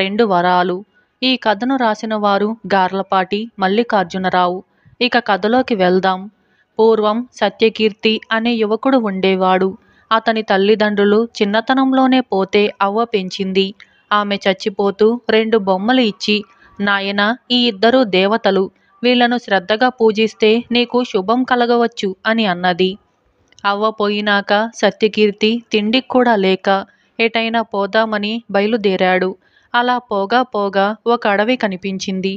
రెండు వరాలు ఈ కథను రాసిన వారు గార్లపాటి మల్లికార్జునరావు ఇక కథలోకి వెళ్దాం పూర్వం సత్యకీర్తి అనే యువకుడు ఉండేవాడు అతని తల్లిదండ్రులు చిన్నతనంలోనే పోతే అవ్వ పెంచింది ఆమె చచ్చిపోతూ రెండు బొమ్మలు ఇచ్చి నాయన ఈ ఇద్దరు దేవతలు వీళ్లను శ్రద్ధగా పూజిస్తే నీకు శుభం కలగవచ్చు అని అన్నది అవ్వ పోయినాక సత్యకీర్తి తిండికి కూడా లేక ఎటైనా పోదామని బయలుదేరాడు అలా పోగా పోగా ఒక అడవి కనిపించింది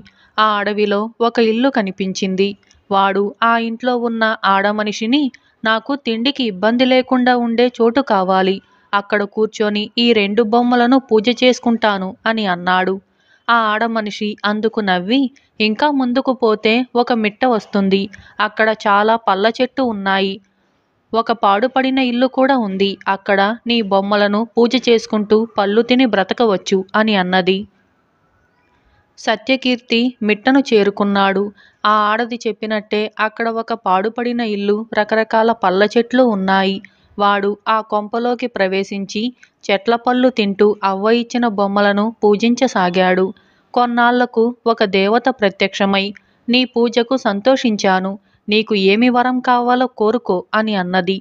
ఆ అడవిలో ఒక ఇల్లు కనిపించింది వాడు ఆ ఇంట్లో ఉన్న ఆడమనిషిని నాకు తిండికి ఇబ్బంది లేకుండా ఉండే చోటు కావాలి అక్కడ కూర్చొని ఈ రెండు బొమ్మలను పూజ చేసుకుంటాను అని అన్నాడు ఆ ఆడమనిషి అందుకు నవ్వి ఇంకా ముందుకు పోతే ఒక మిట్ట వస్తుంది అక్కడ చాలా పళ్ళ చెట్టు ఉన్నాయి ఒక పాడుపడిన ఇల్లు కూడా ఉంది అక్కడ నీ బొమ్మలను పూజ చేసుకుంటూ పళ్ళు తిని బ్రతకవచ్చు అని అన్నది సత్యకీర్తి మిట్టను చేరుకున్నాడు ఆ ఆడది చెప్పినట్టే అక్కడ ఒక పాడుపడిన ఇల్లు రకరకాల పళ్ళ చెట్లు ఉన్నాయి వాడు ఆ కొంపలోకి ప్రవేశించి చెట్ల పళ్ళు తింటూ అవ్వ ఇచ్చిన బొమ్మలను పూజించసాగాడు కొన్నాళ్లకు ఒక దేవత ప్రత్యక్షమై నీ పూజకు సంతోషించాను నీకు ఏమి వరం కావాలో కోరుకో అని అన్నది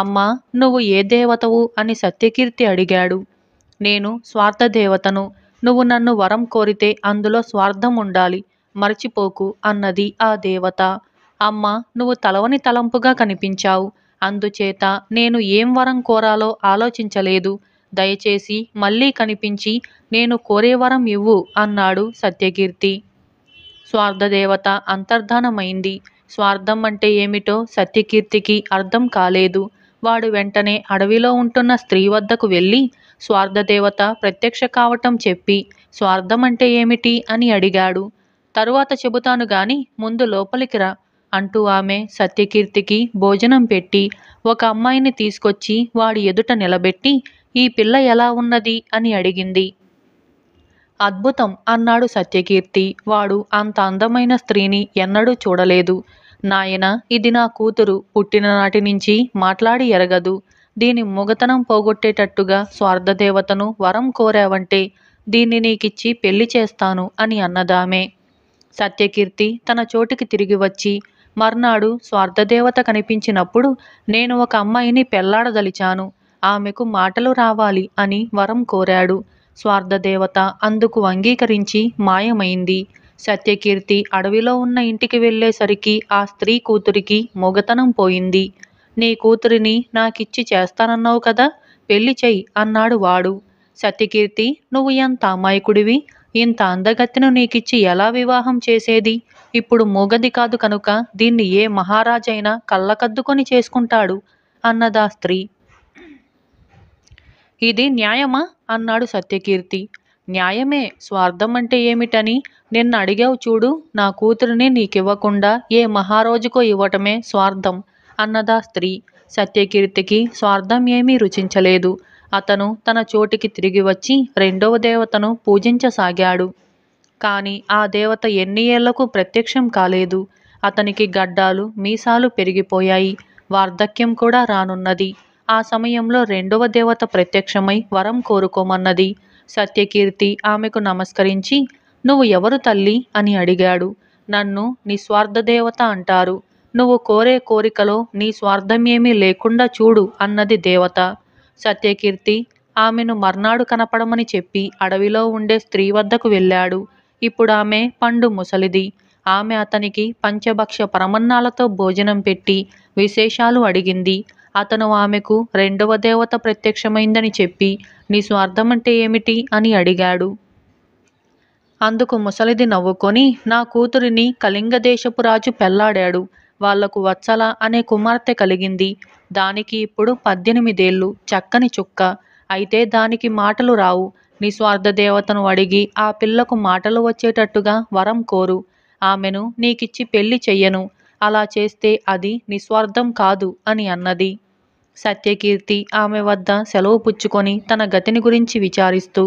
అమ్మా నువ్వు ఏ దేవతవు అని సత్యకీర్తి అడిగాడు నేను స్వార్థ దేవతను నువ్వు నన్ను వరం కోరితే అందులో స్వార్థం ఉండాలి మర్చిపోకు అన్నది ఆ దేవత అమ్మ నువ్వు తలవని తలంపుగా కనిపించావు అందుచేత నేను ఏం వరం కోరాలో ఆలోచించలేదు దయచేసి మళ్ళీ కనిపించి నేను కోరే వరం ఇవ్వు అన్నాడు సత్యకీర్తి స్వార్థదేవత అంతర్ధానమైంది స్వార్థం అంటే ఏమిటో సత్యకీర్తికి అర్థం కాలేదు వాడు వెంటనే అడవిలో ఉంటున్న స్త్రీ వద్దకు వెళ్ళి స్వార్థదేవత ప్రత్యక్ష కావటం చెప్పి స్వార్థం అంటే ఏమిటి అని అడిగాడు తరువాత చెబుతాను గాని ముందు లోపలికి రా అంటూ ఆమె సత్యకీర్తికి భోజనం పెట్టి ఒక అమ్మాయిని తీసుకొచ్చి వాడి ఎదుట నిలబెట్టి ఈ పిల్ల ఎలా ఉన్నది అని అడిగింది అద్భుతం అన్నాడు సత్యకీర్తి వాడు అంత అందమైన స్త్రీని ఎన్నడూ చూడలేదు నాయన ఇది నా కూతురు పుట్టిననాటి నుంచి మాట్లాడి ఎరగదు దీని మొగతనం పోగొట్టేటట్టుగా స్వార్థదేవతను వరం కోరావంటే దీన్ని నీకిచ్చి పెళ్లి చేస్తాను అని అన్నదామే సత్యకీర్తి తన చోటికి తిరిగి వచ్చి మర్నాడు స్వార్థదేవత కనిపించినప్పుడు నేను ఒక అమ్మాయిని పెళ్లాడదలిచాను ఆమెకు మాటలు రావాలి అని వరం కోరాడు స్వార్థదేవత అందుకు అంగీకరించి మాయమైంది సత్యకీర్తి అడవిలో ఉన్న ఇంటికి వెళ్ళేసరికి ఆ స్త్రీ కూతురికి మొగతనం పోయింది నీ కూతురిని నాకిచ్చి చేస్తానన్నావు కదా పెళ్లి చెయ్యి అన్నాడు వాడు సత్యకీర్తి నువ్వు ఎంత అమాయకుడివి ఇంత అందగత్తెను నీకిచ్చి ఎలా వివాహం చేసేది ఇప్పుడు మూగది కాదు కనుక దీన్ని ఏ మహారాజైనా కళ్ళకద్దుకొని చేసుకుంటాడు అన్నదా స్త్రీ ఇది న్యాయమా అన్నాడు సత్యకీర్తి న్యాయమే స్వార్థం అంటే ఏమిటని నిన్న అడిగావు చూడు నా కూతురిని నీకివ్వకుండా ఏ మహారోజుకో ఇవ్వటమే స్వార్థం అన్నదా స్త్రీ సత్యకీర్తికి స్వార్థం ఏమీ రుచించలేదు అతను తన చోటికి తిరిగి వచ్చి రెండవ దేవతను పూజించసాగాడు కానీ ఆ దేవత ఎన్ని ఏళ్లకు ప్రత్యక్షం కాలేదు అతనికి గడ్డాలు మీసాలు పెరిగిపోయాయి వార్ధక్యం కూడా రానున్నది ఆ సమయంలో రెండవ దేవత ప్రత్యక్షమై వరం కోరుకోమన్నది సత్యకీర్తి ఆమెకు నమస్కరించి నువ్వు ఎవరు తల్లి అని అడిగాడు నన్ను నీ స్వార్థ దేవత అంటారు నువ్వు కోరే కోరికలో నీ స్వార్థమేమీ లేకుండా చూడు అన్నది దేవత సత్యకీర్తి ఆమెను మర్నాడు కనపడమని చెప్పి అడవిలో ఉండే స్త్రీ వద్దకు వెళ్ళాడు ఇప్పుడు ఆమె పండు ముసలిది ఆమె అతనికి పంచభక్ష పరమన్నాలతో భోజనం పెట్టి విశేషాలు అడిగింది అతను ఆమెకు రెండవ దేవత ప్రత్యక్షమైందని చెప్పి నీ స్వార్థం అంటే ఏమిటి అని అడిగాడు అందుకు ముసలిది నవ్వుకొని నా కూతురిని కళింగ దేశపు రాజు పెళ్లాడాడు వాళ్లకు వత్సల అనే కుమార్తె కలిగింది దానికి ఇప్పుడు పద్దెనిమిదేళ్ళు చక్కని చుక్క అయితే దానికి మాటలు రావు నిస్వార్థ దేవతను అడిగి ఆ పిల్లకు మాటలు వచ్చేటట్టుగా వరం కోరు ఆమెను నీకిచ్చి పెళ్లి చెయ్యను అలా చేస్తే అది నిస్వార్థం కాదు అని అన్నది సత్యకీర్తి ఆమె వద్ద సెలవు పుచ్చుకొని తన గతిని గురించి విచారిస్తూ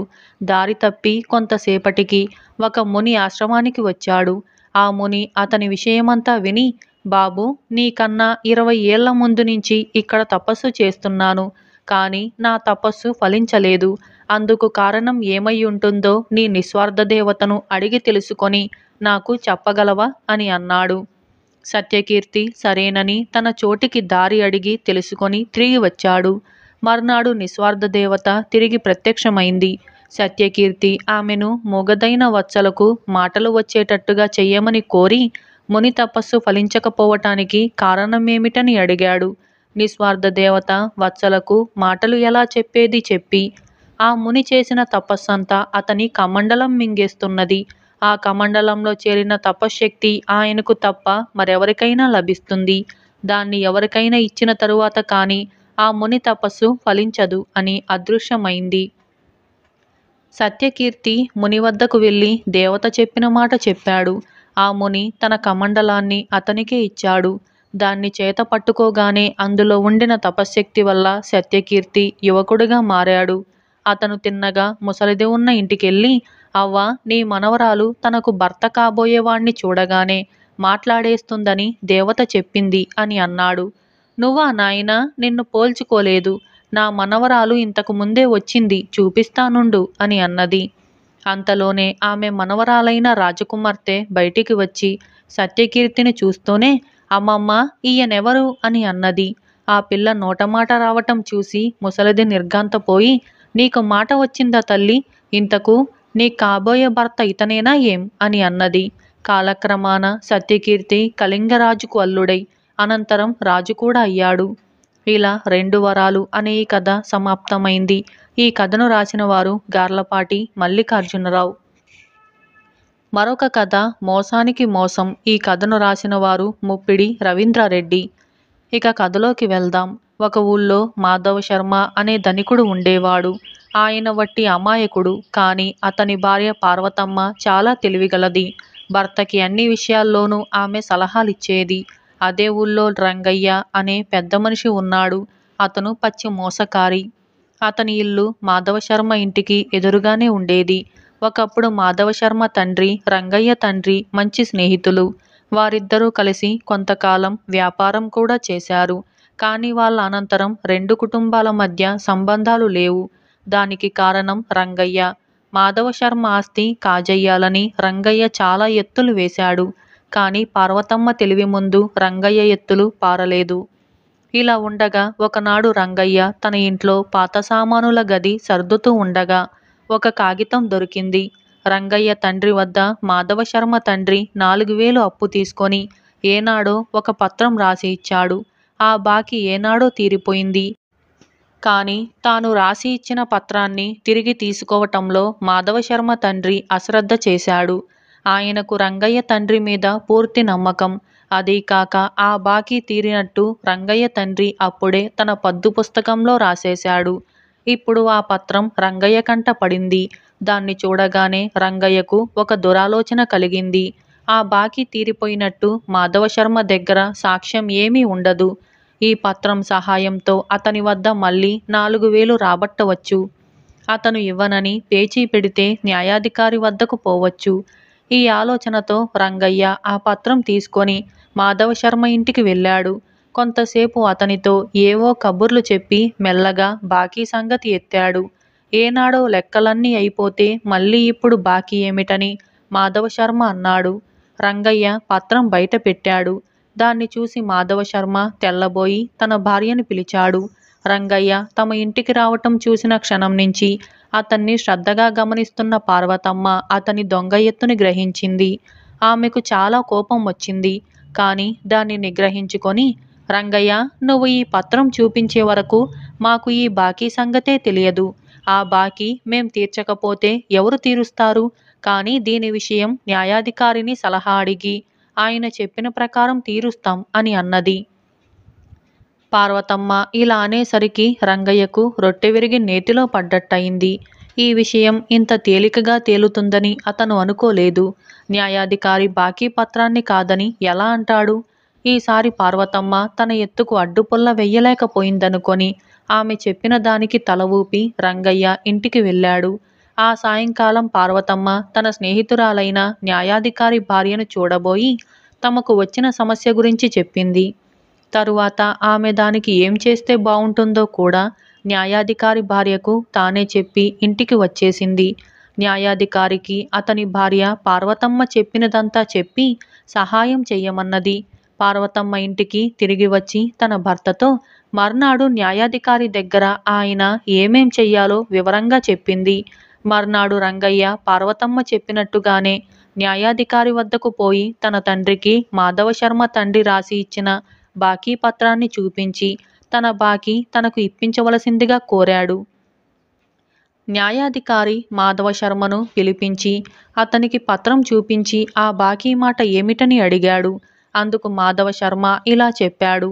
దారి తప్పి కొంతసేపటికి ఒక ముని ఆశ్రమానికి వచ్చాడు ఆ ముని అతని విషయమంతా విని బాబు నీకన్నా ఇరవై ఏళ్ల ముందు నుంచి ఇక్కడ తపస్సు చేస్తున్నాను కానీ నా తపస్సు ఫలించలేదు అందుకు కారణం ఏమై ఉంటుందో నీ నిస్వార్థ దేవతను అడిగి తెలుసుకొని నాకు చెప్పగలవా అని అన్నాడు సత్యకీర్తి సరేనని తన చోటికి దారి అడిగి తెలుసుకొని తిరిగి వచ్చాడు మర్నాడు నిస్వార్థ దేవత తిరిగి ప్రత్యక్షమైంది సత్యకీర్తి ఆమెను మొగదైన వచ్చలకు మాటలు వచ్చేటట్టుగా చెయ్యమని కోరి ముని తపస్సు ఫలించకపోవటానికి కారణమేమిటని అడిగాడు నిస్వార్థ దేవత వత్సలకు మాటలు ఎలా చెప్పేది చెప్పి ఆ ముని చేసిన తపస్సంతా అతని కమండలం మింగేస్తున్నది ఆ కమండలంలో చేరిన తపశ్శక్తి ఆయనకు తప్ప మరెవరికైనా లభిస్తుంది దాన్ని ఎవరికైనా ఇచ్చిన తరువాత కానీ ఆ ముని తపస్సు ఫలించదు అని అదృశ్యమైంది సత్యకీర్తి ముని వద్దకు వెళ్ళి దేవత చెప్పిన మాట చెప్పాడు ఆ ముని తన కమండలాన్ని అతనికే ఇచ్చాడు దాన్ని చేత పట్టుకోగానే అందులో ఉండిన తపశ్శక్తి వల్ల సత్యకీర్తి యువకుడిగా మారాడు అతను తిన్నగా ముసలిది ఉన్న ఇంటికెళ్ళి అవ్వ నీ మనవరాలు తనకు భర్త కాబోయేవాణ్ణి చూడగానే మాట్లాడేస్తుందని దేవత చెప్పింది అని అన్నాడు నువ్వా నాయనా నిన్ను పోల్చుకోలేదు నా మనవరాలు ఇంతకు ముందే వచ్చింది చూపిస్తానుండు అని అన్నది అంతలోనే ఆమె మనవరాలైన రాజకుమార్తె బయటికి వచ్చి సత్యకీర్తిని చూస్తూనే అమ్మమ్మ ఈయనెవరు అని అన్నది ఆ పిల్ల నోటమాట రావటం చూసి ముసలిది నిర్ఘాంతపోయి నీకు మాట వచ్చిందా తల్లి ఇంతకు నీ కాబోయే భర్త ఇతనేనా ఏం అని అన్నది కాలక్రమాన సత్యకీర్తి కళింగరాజుకు అల్లుడై అనంతరం రాజు కూడా అయ్యాడు ఇలా రెండు వరాలు అనే ఈ కథ సమాప్తమైంది ఈ కథను రాసిన వారు గార్లపాటి మల్లికార్జునరావు మరొక కథ మోసానికి మోసం ఈ కథను రాసిన వారు ముప్పిడి రవీంద్రారెడ్డి ఇక కథలోకి వెళ్దాం ఒక ఊళ్ళో మాధవ శర్మ అనే ధనికుడు ఉండేవాడు ఆయన వట్టి అమాయకుడు కానీ అతని భార్య పార్వతమ్మ చాలా తెలివిగలది భర్తకి అన్ని విషయాల్లోనూ ఆమె సలహాలిచ్చేది అదే ఊళ్ళో రంగయ్య అనే పెద్ద మనిషి ఉన్నాడు అతను పచ్చి మోసకారి అతని ఇల్లు మాధవశర్మ ఇంటికి ఎదురుగానే ఉండేది ఒకప్పుడు మాధవశర్మ తండ్రి రంగయ్య తండ్రి మంచి స్నేహితులు వారిద్దరూ కలిసి కొంతకాలం వ్యాపారం కూడా చేశారు కానీ వాళ్ళ అనంతరం రెండు కుటుంబాల మధ్య సంబంధాలు లేవు దానికి కారణం రంగయ్య మాధవ శర్మ ఆస్తి కాజయ్యాలని రంగయ్య చాలా ఎత్తులు వేశాడు కానీ పార్వతమ్మ తెలివి ముందు రంగయ్య ఎత్తులు పారలేదు ఇలా ఉండగా ఒకనాడు రంగయ్య తన ఇంట్లో పాత సామానుల గది సర్దుతూ ఉండగా ఒక కాగితం దొరికింది రంగయ్య తండ్రి వద్ద మాధవ శర్మ తండ్రి నాలుగు వేలు అప్పు తీసుకొని ఏనాడో ఒక పత్రం రాసి ఇచ్చాడు ఆ బాకీ ఏనాడో తీరిపోయింది కానీ తాను రాసి ఇచ్చిన పత్రాన్ని తిరిగి తీసుకోవటంలో మాధవశర్మ తండ్రి అశ్రద్ధ చేశాడు ఆయనకు రంగయ్య తండ్రి మీద పూర్తి నమ్మకం అదీ కాక ఆ బాకీ తీరినట్టు రంగయ్య తండ్రి అప్పుడే తన పద్దు పుస్తకంలో రాసేశాడు ఇప్పుడు ఆ పత్రం రంగయ్య కంట పడింది దాన్ని చూడగానే రంగయ్యకు ఒక దురాలోచన కలిగింది ఆ బాకీ తీరిపోయినట్టు మాధవశర్మ దగ్గర సాక్ష్యం ఏమీ ఉండదు ఈ పత్రం సహాయంతో అతని వద్ద మళ్ళీ నాలుగు వేలు రాబట్టవచ్చు అతను ఇవ్వనని పేచీ పెడితే న్యాయాధికారి వద్దకు పోవచ్చు ఈ ఆలోచనతో రంగయ్య ఆ పత్రం తీసుకొని మాధవ శర్మ ఇంటికి వెళ్ళాడు కొంతసేపు అతనితో ఏవో కబుర్లు చెప్పి మెల్లగా బాకీ సంగతి ఎత్తాడు ఏనాడో లెక్కలన్నీ అయిపోతే మళ్ళీ ఇప్పుడు బాకీ ఏమిటని మాధవ శర్మ అన్నాడు రంగయ్య పత్రం బయట పెట్టాడు దాన్ని చూసి మాధవ శర్మ తెల్లబోయి తన భార్యను పిలిచాడు రంగయ్య తమ ఇంటికి రావటం చూసిన క్షణం నుంచి అతన్ని శ్రద్ధగా గమనిస్తున్న పార్వతమ్మ అతని దొంగ ఎత్తుని గ్రహించింది ఆమెకు చాలా కోపం వచ్చింది కానీ దాన్ని నిగ్రహించుకొని రంగయ్య నువ్వు ఈ పత్రం చూపించే వరకు మాకు ఈ బాకీ సంగతే తెలియదు ఆ బాకీ మేం తీర్చకపోతే ఎవరు తీరుస్తారు కానీ దీని విషయం న్యాయాధికారిని సలహా అడిగి ఆయన చెప్పిన ప్రకారం తీరుస్తాం అని అన్నది పార్వతమ్మ ఇలా అనేసరికి రంగయ్యకు రొట్టె విరిగి నేతిలో పడ్డట్టయింది ఈ విషయం ఇంత తేలికగా తేలుతుందని అతను అనుకోలేదు న్యాయాధికారి బాకీ పత్రాన్ని కాదని ఎలా అంటాడు ఈసారి పార్వతమ్మ తన ఎత్తుకు అడ్డుపుల్ల వెయ్యలేకపోయిందనుకొని ఆమె చెప్పిన దానికి తల ఊపి రంగయ్య ఇంటికి వెళ్ళాడు ఆ సాయంకాలం పార్వతమ్మ తన స్నేహితురాలైన న్యాయాధికారి భార్యను చూడబోయి తమకు వచ్చిన సమస్య గురించి చెప్పింది తరువాత ఆమె దానికి ఏం చేస్తే బాగుంటుందో కూడా న్యాయాధికారి భార్యకు తానే చెప్పి ఇంటికి వచ్చేసింది న్యాయాధికారికి అతని భార్య పార్వతమ్మ చెప్పినదంతా చెప్పి సహాయం చెయ్యమన్నది పార్వతమ్మ ఇంటికి తిరిగి వచ్చి తన భర్తతో మర్నాడు న్యాయాధికారి దగ్గర ఆయన ఏమేం చెయ్యాలో వివరంగా చెప్పింది మర్నాడు రంగయ్య పార్వతమ్మ చెప్పినట్టుగానే న్యాయాధికారి వద్దకు పోయి తన తండ్రికి మాధవశర్మ తండ్రి రాసి ఇచ్చిన బాకీ పత్రాన్ని చూపించి తన బాకీ తనకు ఇప్పించవలసిందిగా కోరాడు న్యాయాధికారి మాధవశర్మను పిలిపించి అతనికి పత్రం చూపించి ఆ బాకీ మాట ఏమిటని అడిగాడు అందుకు మాధవశర్మ ఇలా చెప్పాడు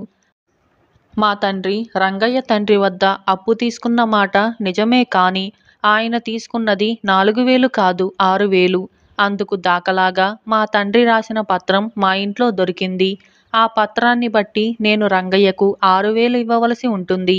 మా తండ్రి రంగయ్య తండ్రి వద్ద అప్పు తీసుకున్న మాట నిజమే కానీ ఆయన తీసుకున్నది నాలుగు వేలు కాదు ఆరు వేలు అందుకు దాఖలాగా మా తండ్రి రాసిన పత్రం మా ఇంట్లో దొరికింది ఆ పత్రాన్ని బట్టి నేను రంగయ్యకు ఆరు వేలు ఇవ్వవలసి ఉంటుంది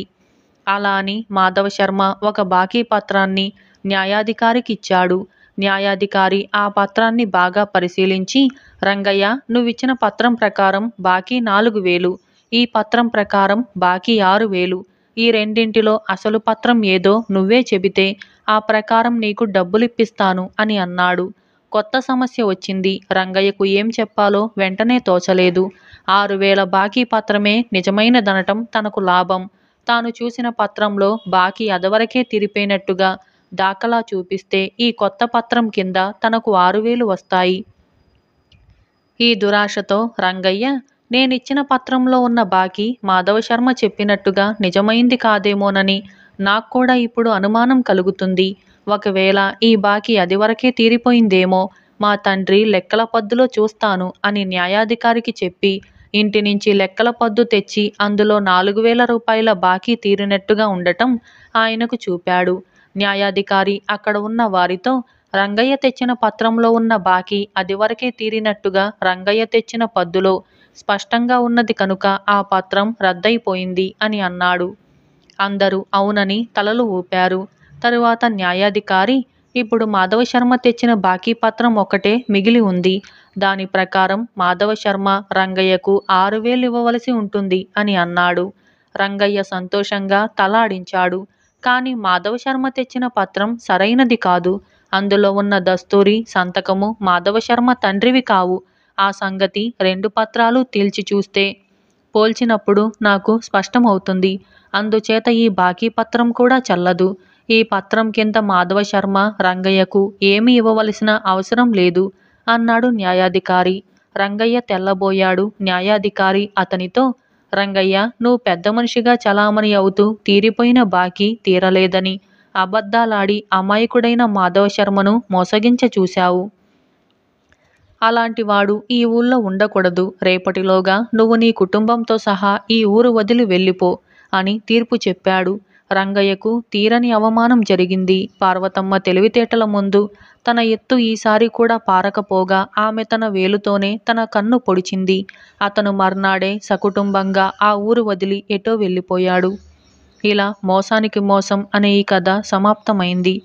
అలా అని మాధవ శర్మ ఒక బాకీ పత్రాన్ని న్యాయాధికారికి ఇచ్చాడు న్యాయాధికారి ఆ పత్రాన్ని బాగా పరిశీలించి రంగయ్య నువ్విచ్చిన పత్రం ప్రకారం బాకీ నాలుగు వేలు ఈ పత్రం ప్రకారం బాకీ ఆరు వేలు ఈ రెండింటిలో అసలు పత్రం ఏదో నువ్వే చెబితే ఆ ప్రకారం నీకు డబ్బులిప్పిస్తాను అని అన్నాడు కొత్త సమస్య వచ్చింది రంగయ్యకు ఏం చెప్పాలో వెంటనే తోచలేదు ఆరు వేల బాకీ పత్రమే నిజమైనదనటం తనకు లాభం తాను చూసిన పత్రంలో బాకీ అదవరకే తిరిపోయినట్టుగా దాఖలా చూపిస్తే ఈ కొత్త పత్రం కింద తనకు ఆరు వేలు వస్తాయి ఈ దురాశతో రంగయ్య నేనిచ్చిన పత్రంలో ఉన్న బాకీ మాధవశర్మ చెప్పినట్టుగా నిజమైంది కాదేమోనని నాకు కూడా ఇప్పుడు అనుమానం కలుగుతుంది ఒకవేళ ఈ బాకీ అదివరకే తీరిపోయిందేమో మా తండ్రి లెక్కల పద్దులో చూస్తాను అని న్యాయాధికారికి చెప్పి ఇంటి నుంచి లెక్కల పద్దు తెచ్చి అందులో నాలుగు వేల రూపాయల బాకీ తీరినట్టుగా ఉండటం ఆయనకు చూపాడు న్యాయాధికారి అక్కడ ఉన్న వారితో రంగయ్య తెచ్చిన పత్రంలో ఉన్న బాకీ అదివరకే తీరినట్టుగా రంగయ్య తెచ్చిన పద్దులో స్పష్టంగా ఉన్నది కనుక ఆ పత్రం రద్దయిపోయింది అని అన్నాడు అందరూ అవునని తలలు ఊపారు తరువాత న్యాయాధికారి ఇప్పుడు మాధవశర్మ తెచ్చిన బాకీ పత్రం ఒకటే మిగిలి ఉంది దాని ప్రకారం మాధవశర్మ రంగయ్యకు ఆరు వేలు ఇవ్వవలసి ఉంటుంది అని అన్నాడు రంగయ్య సంతోషంగా తలాడించాడు కానీ మాధవశర్మ తెచ్చిన పత్రం సరైనది కాదు అందులో ఉన్న దస్తూరి సంతకము మాధవశర్మ తండ్రివి కావు ఆ సంగతి రెండు పత్రాలు తీల్చి చూస్తే పోల్చినప్పుడు నాకు స్పష్టమవుతుంది అందుచేత ఈ బాకీ పత్రం కూడా చల్లదు ఈ పత్రం కింద మాధవ శర్మ రంగయ్యకు ఏమి ఇవ్వవలసిన అవసరం లేదు అన్నాడు న్యాయాధికారి రంగయ్య తెల్లబోయాడు న్యాయాధికారి అతనితో రంగయ్య నువ్వు పెద్ద మనిషిగా చలామణి అవుతూ తీరిపోయిన బాకీ తీరలేదని అబద్ధాలాడి అమాయకుడైన మాధవ శర్మను మోసగించ చూశావు అలాంటి వాడు ఈ ఊళ్ళో ఉండకూడదు రేపటిలోగా నువ్వు నీ కుటుంబంతో సహా ఈ ఊరు వదిలి వెళ్ళిపో అని తీర్పు చెప్పాడు రంగయ్యకు తీరని అవమానం జరిగింది పార్వతమ్మ తెలివితేటల ముందు తన ఎత్తు ఈసారి కూడా పారకపోగా ఆమె తన వేలుతోనే తన కన్ను పొడిచింది అతను మర్నాడే సకుటుంబంగా ఆ ఊరు వదిలి ఎటో వెళ్ళిపోయాడు ఇలా మోసానికి మోసం అనే ఈ కథ సమాప్తమైంది